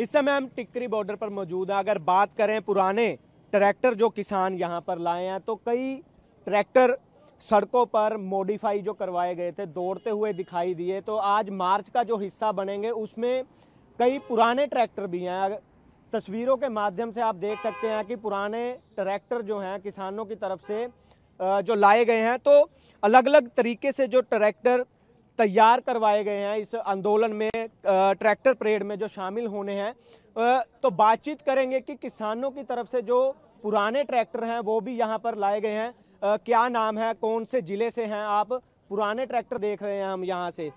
इस समय हम टिकरी बॉर्डर पर मौजूद हैं अगर बात करें पुराने ट्रैक्टर जो किसान यहाँ पर लाए हैं तो कई ट्रैक्टर सड़कों पर मॉडिफाई जो करवाए गए थे दौड़ते हुए दिखाई दिए तो आज मार्च का जो हिस्सा बनेंगे उसमें कई पुराने ट्रैक्टर भी हैं तस्वीरों के माध्यम से आप देख सकते हैं कि पुराने ट्रैक्टर जो हैं किसानों की तरफ से जो लाए गए हैं तो अलग अलग तरीके से जो ट्रैक्टर तैयार करवाए गए हैं इस आंदोलन में ट्रैक्टर परेड में जो शामिल होने हैं तो बातचीत करेंगे कि किसानों की तरफ से जो पुराने ट्रैक्टर हैं वो भी यहाँ पर लाए गए हैं क्या नाम है कौन से ज़िले से हैं आप पुराने ट्रैक्टर देख रहे हैं हम यहाँ से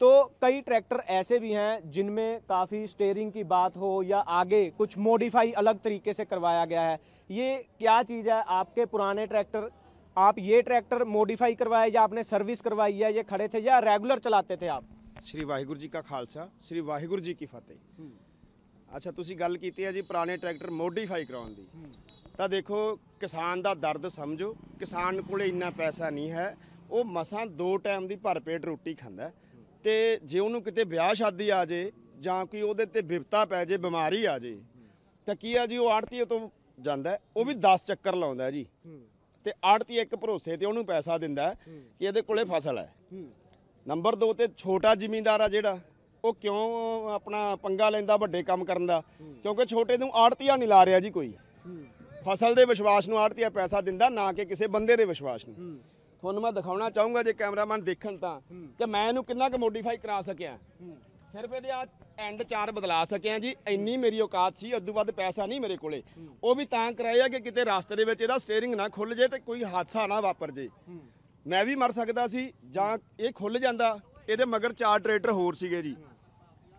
तो कई ट्रैक्टर ऐसे भी हैं जिनमें काफ़ी स्टेयरिंग की बात हो या आगे कुछ मॉडिफाई अलग तरीके से करवाया गया है ये क्या चीज़ है आपके पुराने ट्रैक्टर आप ये ट्रैक्टर मॉडिफाई करवाया या आपने सर्विस करवाई है ये खड़े थे या रेगुलर चलाते थे आप ਸ੍ਰੀ ਵਾਹਿਗੁਰੂ ਜੀ ਕਾ ਖਾਲਸਾ ਸ੍ਰੀ ਵਾਹਿਗੁਰੂ ਜੀ ਕੀ ਫਤਿਹ ਅੱਛਾ ਤੁਸੀਂ ਗੱਲ ਕੀਤੀ ਹੈ ਜੀ ਪੁਰਾਣੇ ਟਰੈਕਟਰ ਮੋਡੀਫਾਈ ਕਰਾਉਣ ਦੀ ਤਾਂ ਦੇਖੋ ਕਿਸਾਨ ਦਾ ਦਰਦ ਸਮਝੋ ਕਿਸਾਨ ਕੋਲੇ ਇੰਨਾ ਪੈਸਾ ਨਹੀਂ ਹੈ ਉਹ ਮਸਾਂ ਦੋ ਟਾਈਮ ਦੀ ਭਰਪੇਟ ਰੋਟੀ ਖਾਂਦਾ ਤੇ ਜੇ ਉਹਨੂੰ ਕਿਤੇ ਵਿਆਹ ਸ਼ਾਦੀ ਆ ਜੇ ਜਾਂ ਕੋਈ ਉਹਦੇ ਤੇ ਵਿਪਤਾ ਪੈ ਜੇ ਬਿਮਾਰੀ ਆ ਜੇ ਤਾਂ ਕੀ ਆ ਜੀ ਉਹ ਆੜਤੀ ਤੋਂ ਜਾਂਦਾ ਉਹ ਵੀ 10 ਚੱਕਰ ਲਾਉਂਦਾ ਜੀ ਤੇ ਆੜਤੀ ਇੱਕ ਭਰੋਸੇ ਤੇ ਉਹਨੂੰ ਪੈਸਾ ਦਿੰਦਾ ਕਿ ਇਹਦੇ ਕੋਲੇ ਫਸਲ ਹੈ ਨੰਬਰ 2 ਤੇ ਛੋਟਾ ਜ਼ਿਮੀਂਦਾਰ ਆ ਜਿਹੜਾ ਉਹ ਕਿਉਂ ਆਪਣਾ ਪੰਗਾ ਲੈਂਦਾ ਵੱਡੇ ਕੰਮ ਕਰਨ ਦਾ ਕਿਉਂਕਿ ਛੋਟੇ ਨੂੰ ਆੜਤੀਆ ਨਹੀਂ ਲਾ ਰਿਹਾ ਜੀ ਕੋਈ ਫਸਲ ਦੇ ਵਿਸ਼ਵਾਸ ਨੂੰ ਆੜਤੀਆ ਪੈਸਾ ਦਿੰਦਾ ਨਾ ਕਿ ਕਿਸੇ ਬੰਦੇ ਦੇ ਵਿਸ਼ਵਾਸ ਨੂੰ ਤੁਹਾਨੂੰ ਮੈਂ ਦਿਖਾਉਣਾ ਚਾਹੂੰਗਾ ਜੇ ਕੈਮਰਾਮੈਨ ਦੇਖਣ ਤਾਂ ਕਿ ਮੈਂ ਇਹਨੂੰ ਕਿੰਨਾ ਕੁ ਮੋਡੀਫਾਈ ਕਰਾ ਸਕਿਆ ਸਿਰਫ ਇਹਦੇ ਆ ਐਂਡ ਚਾਰ ਬਦਲਾ ਸਕਿਆ ਜੀ ਇੰਨੀ ਮੇਰੀ ਔਕਾਤ ਸੀ ਉਦੋਂ ਵੱਧ ਪੈਸਾ ਨਹੀਂ ਮੇਰੇ ਕੋਲੇ ਉਹ ਵੀ ਤਾਂ ਕਰਾਇਆ ਕਿ ਕਿਤੇ ਰਸਤੇ ਦੇ ਵਿੱਚ ਇਹਦਾ ਸਟੀਅਰਿੰਗ ਨਾ ਖੁੱਲ ਜੇ ਤੇ ਕੋਈ ਹਾਦਸਾ ਨਾ ਵਾਪਰ ਜੇ ਮੈਂ ਵੀ ਮਰ ਸਕਦਾ ਸੀ ਜਾਂ ਇਹ ਖੁੱਲ ਜਾਂਦਾ ਇਹਦੇ ਮਗਰ ਚਾਰ ਟਰੈਕਟਰ ਹੋਰ ਸੀਗੇ ਜੀ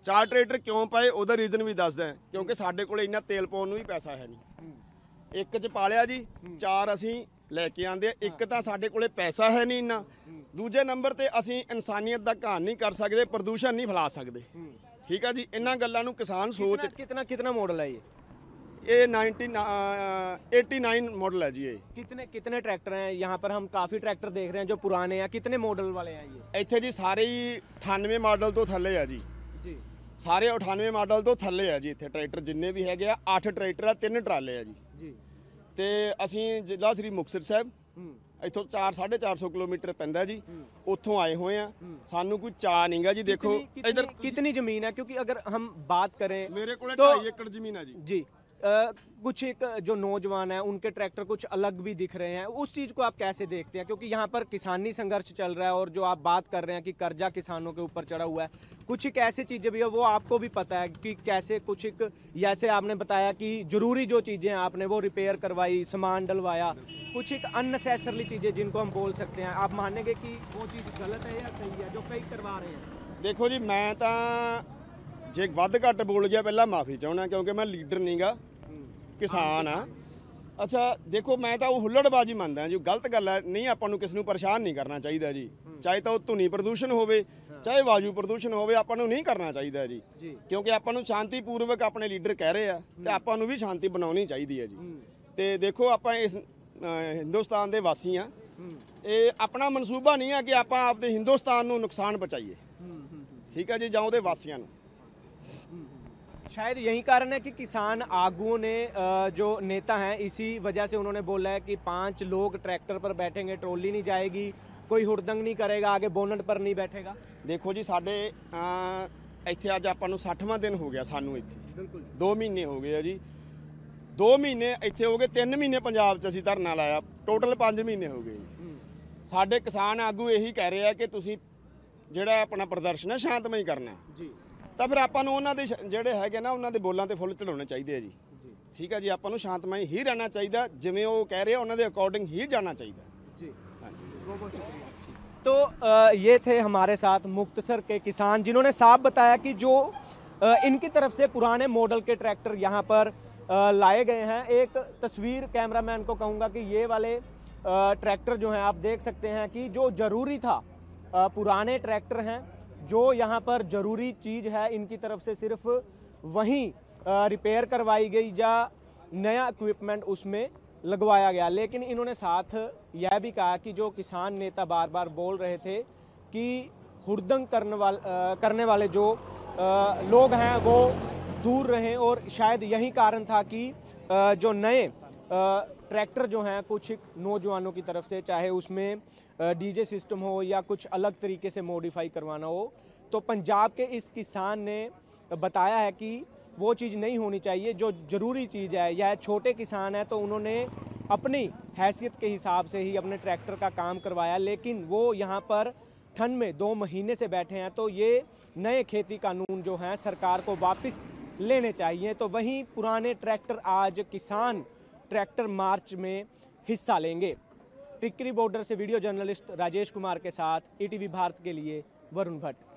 ਚਾਰ ਟਰੈਕਟਰ ਕਿਉਂ ਪਾਏ ਉਹਦਾ ਰੀਜ਼ਨ ਵੀ ਦੱਸਦਾ ਕਿਉਂਕਿ ਸਾਡੇ ਕੋਲੇ ਇੰਨਾ ਤੇਲ ਪਾਉਣ ਨੂੰ ਹੀ ਪੈਸਾ ਹੈ ਨਹੀਂ ਇੱਕ ਚ ਪਾਲਿਆ ਜੀ ਚਾਰ ਅਸੀਂ ਲੈ ਕੇ ਆਂਦੇ ਇੱਕ ਤਾਂ ਸਾਡੇ ਕੋਲੇ ਪੈਸਾ ਹੈ ਨਹੀਂ ਇੰਨਾ ਦੂਜੇ ਨੰਬਰ ਤੇ ਅਸੀਂ ਇਨਸਾਨੀਅਤ ਦਾ ਘਾਣ ਨਹੀਂ ਕਰ ਸਕਦੇ ਪ੍ਰਦੂਸ਼ਣ ਨਹੀਂ ਫਲਾ ਸਕਦੇ ਠੀਕ ਆ ਜੀ ਇਹਨਾਂ ਗੱਲਾਂ ਨੂੰ ਕਿਸਾਨ ਸੋਚ ਕਿਤਨਾ ਕਿਤਨਾ ਮਾਡਲ ਹੈ ਇਹ 19 89 ਮਾਡਲ ਹੈ ਜੀ ਇਹ ਕਿਤਨੇ ਕਿਤਨੇ ਟਰੈਕਟਰ ਹੈ ਯਹਾਂ ਪਰ ਹਮ ਕਾਫੀ ਟਰੈਕਟਰ ਦੇਖ ਰਹੇ ਹਾਂ ਜੋ ਪੁਰਾਣੇ ਆ ਕਿਤਨੇ ਮਾਡਲ ਵਾਲੇ ਆ ਇਹ ਇੱਥੇ ਜੀ ਸਾਰੇ ਹੀ 98 ਮਾਡਲ ਤੋਂ ਥੱਲੇ ਆ ਜੀ ਜੀ ਸਾਰੇ 98 ਮਾਡਲ ਤੋਂ ਥੱਲੇ ਆ ਜੀ ਇੱਥੇ ਟਰੈਕਟਰ ਜਿੰਨੇ ਵੀ ਹੈਗੇ ਆ 8 ਟਰੈਕਟਰ ਆ 3 ਟਰਾਲੇ ਆ ਜੀ ਜੀ ਤੇ ਅਸੀਂ ਜ਼ਿਲ੍ਹਾ ਸ੍ਰੀ ਮੁਕਤਸਰ ਸਾਹਿਬ ਹੂੰ ਇੱਥੋਂ 4 450 ਕਿਲੋਮੀਟਰ ਪੈਂਦਾ ਜੀ ਉੱਥੋਂ ਆਏ ਹੋਏ ਆ ਸਾਨੂੰ ਕੋਈ ਚਾ ਨਹੀਂਗਾ ਜੀ ਦੇਖੋ ਇਧਰ ਕਿਤਨੀ ਜ਼ਮੀਨ ਹੈ ਕਿਉਂਕਿ ਅਗਰ ਹਮ ਬਾਤ ਕਰੇ ਮੇਰੇ ਕੋਲੇ 2 2.5 ਏਕੜ ਜ਼ਮੀਨ ਹੈ ਜੀ ਜੀ कुछ एक जो नौजवान है उनके ट्रैक्टर कुछ अलग भी दिख रहे हैं उस चीज़ को आप कैसे देखते हैं क्योंकि यहाँ पर किसानी संघर्ष चल रहा है और जो आप बात कर रहे हैं कि कर्जा किसानों के ऊपर चढ़ा हुआ है कुछ एक ऐसी चीज़ें भी है वो आपको भी पता है कि कैसे कुछ एक जैसे आपने बताया कि ज़रूरी जो चीज़ें आपने वो रिपेयर करवाई सामान डलवाया कुछ एक अननेसेसरली चीज़ें जिनको हम बोल सकते हैं आप मानेंगे कि वो चीज़ गलत है या सही है जो कई करवा रहे हैं देखो जी मैं तो जे ਜੇ घट बोल गया पहला माफ़ी चाहना क्योंकि मैं लीडर नहीं गा ਕਿਸਾਨ ਆ ਅੱਛਾ ਦੇਖੋ ਮੈਂ ਤਾਂ ਉਹ ਹੁੱਲੜਬਾਜੀ ਮੰਨਦਾ ਜੀ ਗਲਤ ਗੱਲ ਹੈ ਨਹੀਂ ਆਪਾਂ ਨੂੰ ਕਿਸ ਨੂੰ ਪਰੇਸ਼ਾਨ ਨਹੀਂ ਕਰਨਾ ਚਾਹੀਦਾ ਜੀ ਚਾਹੇ ਤਾਂ ਉਹ ਧੁਨੀ ਪ੍ਰਦੂਸ਼ਣ ਹੋਵੇ ਚਾਹੇ ਵਾਯੂ ਪ੍ਰਦੂਸ਼ਣ ਹੋਵੇ ਆਪਾਂ ਨੂੰ ਨਹੀਂ ਕਰਨਾ ਚਾਹੀਦਾ ਜੀ ਕਿਉਂਕਿ ਆਪਾਂ ਨੂੰ ਸ਼ਾਂਤੀਪੂਰਵਕ ਆਪਣੇ ਲੀਡਰ ਕਹਿ ਰਹੇ ਆ ਤੇ ਆਪਾਂ ਨੂੰ ਵੀ ਸ਼ਾਂਤੀ ਬਣਾਉਣੀ ਚਾਹੀਦੀ ਹੈ ਜੀ ਤੇ ਦੇਖੋ ਆਪਾਂ ਇਸ ਹਿੰਦੁਸਤਾਨ ਦੇ ਵਾਸੀ ਆ ਇਹ ਆਪਣਾ ਮਨਸੂਬਾ ਨਹੀਂ ਆ ਕਿ ਆਪਾਂ ਆਪਦੇ ਹਿੰਦੁਸਤਾਨ ਨੂੰ ਨੁਕਸਾਨ ਪਹੁੰਚਾਈਏ ਠੀਕ ਹੈ ਜੀ ਜਾਂ ਉਹਦੇ ਵਾਸੀਆਂ ਨੂੰ शायद यही कारण है कि किसान आगुओं ने जो नेता हैं इसी वजह से उन्होंने बोला है ਕਿ ਪੰਜ ਲੋਕ ਟਰੈਕਟਰ ਪਰ ਬੈਠेंगे ਟਰੋਲੀ ਨਹੀਂ ਜਾਏਗੀ ਕੋਈ ਹੁੜਦੰਗ ਨਹੀਂ ਕਰੇਗਾ ਅੱਗੇ ਬੋਨਟ ਪਰ ਨਹੀਂ ਬੈਠੇਗਾ ਦੇਖੋ ਜੀ ਸਾਡੇ ਇੱਥੇ ਅੱਜ ਆਪਾਂ ਨੂੰ 60ਵਾਂ ਦਿਨ ਹੋ ਗਿਆ ਸਾਨੂੰ ਇੱਥੇ ਬਿਲਕੁਲ 2 ਮਹੀਨੇ ਹੋ ਗਏ ਆ ਜੀ 2 ਮਹੀਨੇ ਇੱਥੇ ਹੋ ਗਏ 3 ਮਹੀਨੇ ਪੰਜਾਬ 'ਚ ਅਸੀਂ ਧਰਨਾ ਲਾਇਆ ਟੋਟਲ 5 ਮਹੀਨੇ ਹੋ ਗਏ ਸਾਡੇ ਕਿਸਾਨ ਆਗੂ ਇਹੀ ਕਹਿ ਰਹੇ ਆ ਕਿ ਤੁਸੀਂ ਜਿਹੜਾ ਆਪਣਾ ਪ੍ਰਦਰਸ਼ਨ ਹੈ ਸ਼ਾਂਤਮਈ ਕਰਨਾ ਜੀ ਤਾਂ ਫਿਰ ਆਪਾਂ ਨੂੰ ਉਹਨਾਂ ਦੇ ਜਿਹੜੇ ਹੈਗੇ ਨਾ ਉਹਨਾਂ ਦੇ ਬੋਲਾਂ ਤੇ ਫੁੱਲ ਚੜਾਉਣੇ ਚਾਹੀਦੇ ਆ ਜੀ ਠੀਕ ਹੈ ਜੀ ਆਪਾਂ ਨੂੰ ਸ਼ਾਂਤਮਈ ਹੀ ਰਹਿਣਾ ਚਾਹੀਦਾ ਜਿਵੇਂ ਉਹ ਕਹਿ तो ये थे हमारे साथ मुख्तसर के किसान जिन्होंने साफ बताया कि जो इनकी तरफ से पुराने मॉडल के ट्रैक्टर यहाँ पर लाए गए हैं एक तस्वीर कैमरा मैन को कहूँगा कि ये वाले आ, ट्रैक्टर जो हैं आप देख सकते हैं कि जो ज़रूरी था पुराने ट्रैक्टर हैं जो यहाँ पर ज़रूरी चीज़ है इनकी तरफ से सिर्फ वहीं रिपेयर करवाई गई या नया इक्विपमेंट उसमें लगवाया गया लेकिन इन्होंने साथ यह भी कहा कि जो किसान नेता बार बार बोल रहे थे कि हुड़दंग करने वाले करने वाले जो लोग हैं वो दूर रहें और शायद यही कारण था कि जो नए ट्रैक्टर जो हैं कुछ नौजवानों की तरफ से चाहे उसमें डीजे सिस्टम हो या कुछ अलग तरीके से मॉडिफाई करवाना हो तो पंजाब के इस किसान ने बताया है कि वो चीज़ नहीं होनी चाहिए जो ज़रूरी चीज़ है या छोटे किसान हैं तो उन्होंने अपनी हैसियत के हिसाब से ही अपने ट्रैक्टर का काम करवाया लेकिन वो यहाँ पर ठंड में दो महीने से बैठे हैं तो ये नए खेती कानून जो हैं सरकार को वापस लेने चाहिए तो वहीं पुराने ट्रैक्टर आज किसान ट्रैक्टर मार्च में हिस्सा लेंगे टिक्री बॉर्डर से वीडियो जर्नलिस्ट राजेश कुमार के साथ ईटीवी भारत के लिए वरुण भट्ट